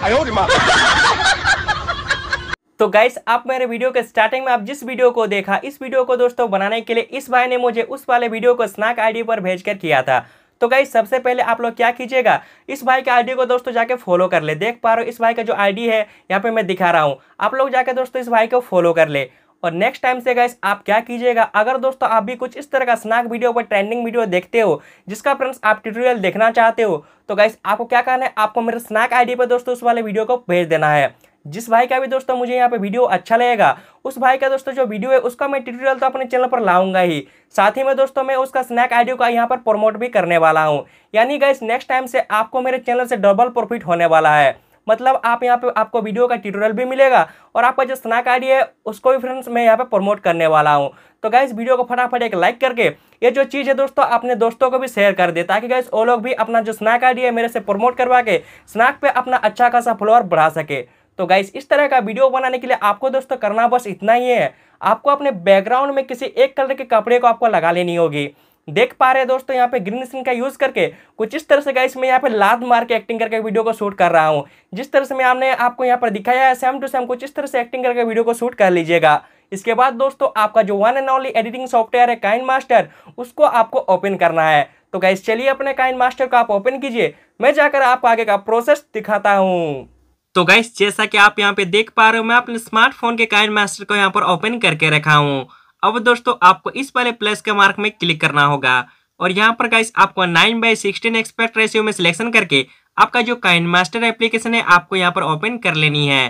तो गाइस आप मेरे वीडियो के स्टार्टिंग में आप जिस वीडियो को देखा इस वीडियो को दोस्तों बनाने के लिए इस भाई ने मुझे उस वाले वीडियो को स्नैक आईडी पर भेजकर किया था तो गाइस सबसे पहले आप लोग क्या कीजिएगा इस भाई के आईडी को दोस्तों जाके फॉलो कर ले देख पा रहे हो इस भाई का जो आईडी है यहाँ पे मैं दिखा रहा हूँ आप लोग जाके दोस्तों इस भाई को फॉलो कर ले और नेक्स्ट टाइम से गैस आप क्या कीजिएगा अगर दोस्तों आप भी कुछ इस तरह का स्नैक वीडियो पर ट्रेंडिंग वीडियो देखते हो जिसका फ्रेंड्स आप ट्यूटोरियल देखना चाहते हो तो गैस आपको क्या करना है आपको मेरे स्नैक आईडी पर दोस्तों उस वाले वीडियो को भेज देना है जिस भाई का भी दोस्तों मुझे यहाँ पे वीडियो अच्छा लगेगा उस भाई का दोस्तों जो वीडियो है उसका मैं ट्यूटोरियल तो अपने चैनल पर लाऊंगा ही साथ ही में दोस्तों मैं उसका स्नैक आइडियो का यहाँ पर प्रमोट भी करने वाला हूँ यानी गाइस नेक्स्ट टाइम से आपको मेरे चैनल से डबल प्रॉफिट होने वाला है मतलब आप यहाँ पे आपको वीडियो का ट्यूटोरियल भी मिलेगा और आपका जो स्नैक आईडी है उसको भी फ्रेंड्स मैं यहाँ पे प्रमोट करने वाला हूँ तो गाइज वीडियो को फटाफट एक लाइक करके ये जो चीज़ है दोस्तों अपने दोस्तों को भी शेयर कर दे ताकि गाइज वो लोग भी अपना जो स्नैक आईडी है मेरे से प्रमोट करवा के स्नैक पर अपना अच्छा खासा फॉलोअर बढ़ा सके तो गाइज इस तरह का वीडियो बनाने के लिए आपको दोस्तों करना बस इतना ही है आपको अपने बैकग्राउंड में किसी एक कलर के कपड़े को आपको लगा लेनी होगी देख पा रहे हैं दोस्तों यहाँ पे ग्रीन स्क्रीन का यूज करके कुछ इस तरह से गाइस मैं यहाँ पे लाद मार के एक्टिंग करके वीडियो को शूट कर रहा हूँ जिस तरह से मैं आपने आपको यहाँ पर दिखाया है सेम टू सेम कुछ इस तरह से एक्टिंग करके वीडियो को शूट कर लीजिएगा इसके बाद दोस्तों आपका जो one and only editing software है काइन मास्टर उसको आपको ओपन करना है तो गाइस चलिए अपने काइन मास्टर को आप ओपन कीजिए मैं जाकर आपको आगे का प्रोसेस दिखाता हूँ तो गाइस जैसा कि आप यहाँ पे देख पा रहे हो मैं अपने स्मार्टफोन के काइन मास्टर को यहाँ पर ओपन करके रखा हूँ अब दोस्तों आपको इस वाले प्लस के मार्क में क्लिक करना होगा और यहाँ पर गाइस आपको nine by sixteen aspect ratio में सिलेक्शन करके आपका जो काइन मास्टर एप्लीकेशन है आपको यहाँ पर ओपन कर लेनी है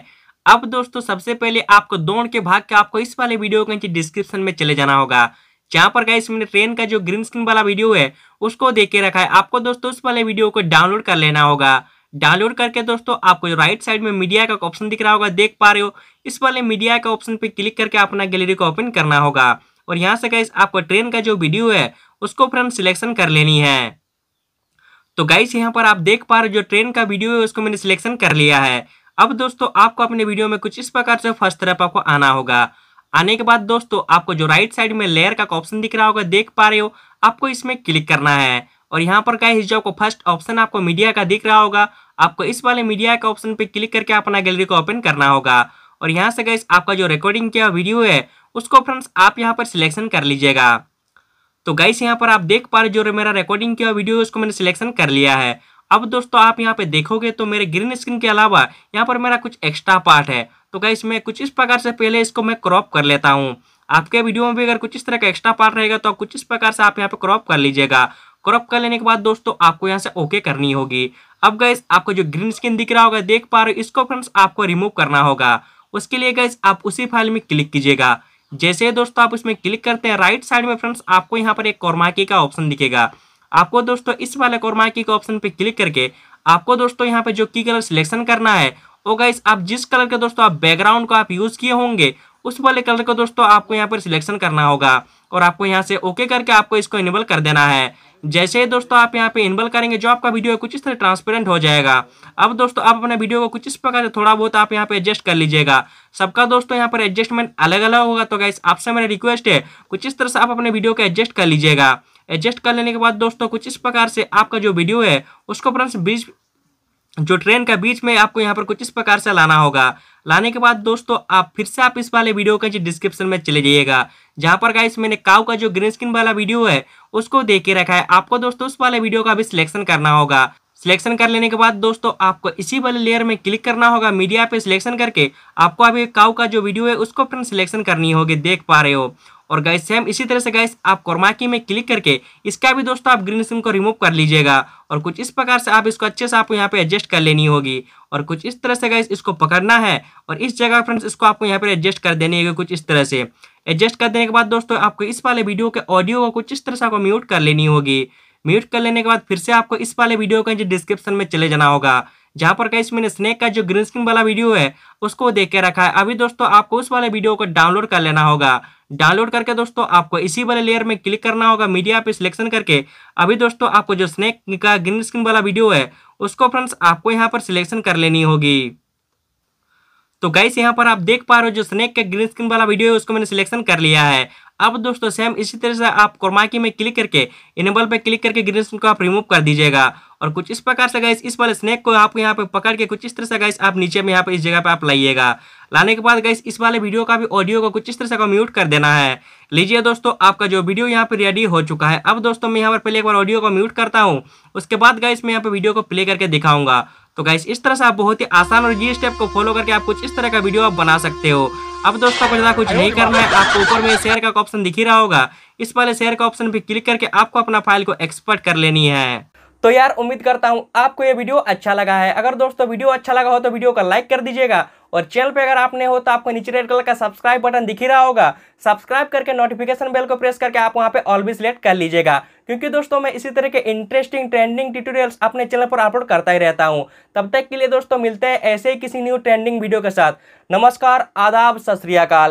अब दोस्तों सबसे पहले आपको दौड़ के भाग के आपको इस वाले वीडियो के डिस्क्रिप्शन में चले जाना होगा जहाँ पर गाइस मैंने ट्रेन का जो ग्रीन स्क्रीन वाला वीडियो है उसको देख के रखा है आपको दोस्तों उस वाले वीडियो को डाउनलोड कर लेना होगा डाउनलोड करके दोस्तों आपको जो राइट साइड में मीडिया का ऑप्शन दिख रहा होगा देख पा रहे हो इस वाले मीडिया का ऑप्शन पे क्लिक करके अपना गैलरी को ओपन करना होगा और यहाँ से गाइस आपको ट्रेन का जो वीडियो है उसको फ्रेंड सिलेक्शन कर लेनी है तो गाइस यहाँ पर आप देख पा रहे हो जो ट्रेन का वीडियो है उसको मैंने सिलेक्शन कर लिया है अब दोस्तों आपको अपने वीडियो में कुछ इस प्रकार से फर्स्ट तरफ आपको आना होगा आने के बाद दोस्तों आपको जो राइट साइड में लेयर का ऑप्शन दिख रहा होगा देख पा रहे हो आपको इसमें क्लिक करना है और यहाँ पर क्या है जो आपको फर्स्ट ऑप्शन आपको मीडिया का दिख रहा होगा आपको इस वाले मीडिया का ऑप्शन पे क्लिक करके अपना गैलरी को ओपन करना होगा और यहाँ से गैस आपका जो रिकॉर्डिंग किया वीडियो है उसको फ्रेंड्स आप यहाँ पर सिलेक्शन कर लीजिएगा तो गाइस यहाँ पर आप देख पा रहे जो मेरा रिकॉर्डिंग किया वीडियो है उसको मैंने सिलेक्शन कर लिया है अब दोस्तों आप यहाँ पे देखोगे तो मेरे ग्रीन स्क्रीन के अलावा यहाँ पर मेरा कुछ एक्स्ट्रा पार्ट है तो गाइस मैं कुछ इस प्रकार से पहले इसको मैं क्रॉप कर लेता हूँ आपके वीडियो में भी अगर कुछ इस तरह का एक्स्ट्रा पार्ट रहेगा तो कुछ इस प्रकार से आप यहाँ पे क्रॉप कर लीजिएगा क्रॉप कर लेने के बाद दोस्तों आपको यहाँ से ओके करनी होगी अब गैस आपको जो ग्रीन स्क्रीन दिख रहा होगा देख पा रहे हो इसको फ्रेंड्स आपको रिमूव करना होगा उसके लिए गैस आप उसी फाइल में क्लिक कीजिएगा जैसे दोस्तों आप उसमें क्लिक करते हैं राइट साइड में फ्रेंड्स आपको यहाँ पर एक कौरमाकी का ऑप्शन दिखेगा आपको दोस्तों इस वाले कॉर्माकी के ऑप्शन पर क्लिक करके आपको दोस्तों यहाँ पे जो की कलर सिलेक्शन करना है वो गाइस आप जिस कलर के दोस्तों आप बैकग्राउंड को आप यूज़ किए होंगे उस वाले कलर को दोस्तों आपको यहाँ पर सिलेक्शन करना होगा और आपको यहाँ से ओके करके आपको इसको इनेबल कर देना है जैसे ही दोस्तों आप यहाँ पे इनेबल करेंगे जो आपका वीडियो है कुछ इस तरह ट्रांसपेरेंट हो जाएगा अब दोस्तों आप अपने वीडियो को कुछ इस प्रकार से थोड़ा बहुत आप यहाँ पे एडजस्ट कर लीजिएगा सबका दोस्तों यहाँ पर एडजस्टमेंट अलग अलग होगा तो गाइस आपसे मेरा रिक्वेस्ट है कुछ इस तरह से आप अपने वीडियो को एडजस्ट कर लीजिएगा एडजस्ट कर लेने के बाद दोस्तों कुछ इस प्रकार से आपका जो वीडियो है उसको फ्रेंड्स बीच जो ट्रेन का बीच में आपको यहाँ पर कुछ इस प्रकार से लाना होगा लाने के बाद दोस्तों आप फिर से आप इस वाले वीडियो का डिस्क्रिप्शन में चले जाइएगा जहां पर गाइस मैंने काउ का जो ग्रीन स्क्रीन वाला वीडियो है उसको दे के रखा है आपको दोस्तों उस वाले वीडियो का भी सिलेक्शन करना होगा सिलेक्शन कर लेने के बाद दोस्तों आपको इसी वाले लेयर में क्लिक करना होगा मीडिया पे सिलेक्शन करके आपको अभी काउ का जो वीडियो है उसको फ्रेंड सिलेक्शन करनी होगी देख पा रहे हो और गाइस सेम इसी तरह से गाइस आप कोरमाकी में क्लिक करके इसका भी दोस्तों आप ग्रीन सिम को रिमूव कर लीजिएगा और कुछ इस प्रकार से आप इसको अच्छे से आपको यहाँ पे एडजस्ट कर लेनी होगी और कुछ इस तरह से गाइस इसको पकड़ना है और इस जगह फ्रेंड्स इसको आपको यहाँ पर एडजस्ट कर देनी होगी कुछ इस तरह से एडजस्ट कर देने के बाद दोस्तों आपको इस वाले वीडियो के ऑडियो को कुछ इस तरह से आपको म्यूट कर लेनी होगी म्यूट कर लेने के बाद फिर से आपको इस वाले वीडियो का डिस्क्रिप्शन में चले जाना होगा जहाँ पर कहीं मैंने स्नेक का जो ग्रीन स्क्रीन वाला वीडियो है उसको देख के रखा है अभी दोस्तों आपको उस वाले वीडियो को डाउनलोड कर लेना होगा डाउनलोड करके दोस्तों आपको इसी वाले लेयर में क्लिक करना होगा मीडिया पे सिलेक्शन करके अभी दोस्तों आपको जो स्नेक का ग्रीन स्क्रीन वाला वीडियो है उसको फ्रेंड्स आपको यहाँ पर सिलेक्शन कर लेनी होगी तो गाइस यहाँ पर आप देख पा रहे हो जो स्नेक का ग्रीन स्क्रीन वाला वीडियो है उसको मैंने सिलेक्शन कर लिया है अब दोस्तों सेम इसी तरह से आप कोरमाकी में क्लिक करके इनेबल पे क्लिक करके ग्रीन स्क्रीन को आप रिमूव कर दीजिएगा और कुछ इस प्रकार से गाइस इस वाले स्नैक को आपको यहाँ पे पकड़ के कुछ इस तरह से गाइस आप नीचे में यहाँ पे इस जगह पे आप लाइएगा लाने के बाद गाइस इस वाले वीडियो का भी ऑडियो को कुछ इस तरह से म्यूट कर देना है लीजिए दोस्तों आपका जो वीडियो यहाँ पे रेडी हो चुका है अब दोस्तों मैं यहाँ पर पहले एक बार ऑडियो को म्यूट करता हूँ उसके बाद गाइस मैं यहाँ पे वीडियो को प्ले करके दिखाऊंगा तो गाइस इस तरह से आप बहुत ही आसान और ये स्टेप को फॉलो करके आप कुछ इस तरह का वीडियो आप बना सकते हो अब दोस्तों को ज्यादा कुछ नहीं करना है आपको ऊपर में शेयर का ऑप्शन दिख ही रहा होगा इस वाले शेयर का ऑप्शन भी क्लिक करके आपको अपना फाइल को एक्सपर्ट कर लेनी है तो यार उम्मीद करता हूँ आपको ये वीडियो अच्छा लगा है अगर दोस्तों वीडियो अच्छा लगा हो तो वीडियो को लाइक कर दीजिएगा और चैनल पे अगर आपने हो तो आपको नीचे रेड कलर का सब्सक्राइब बटन दिख ही रहा होगा सब्सक्राइब करके नोटिफिकेशन बेल को प्रेस करके आप वहाँ पे ऑल भी सिलेक्ट कर लीजिएगा क्योंकि दोस्तों मैं इसी तरह के इंटरेस्टिंग ट्रेंडिंग ट्यूटोरियल्स अपने चैनल पर अपलोड करता ही रहता हूँ तब तक के लिए दोस्तों मिलते हैं ऐसे ही किसी न्यू ट्रेंडिंग वीडियो के साथ नमस्कार आदाब सत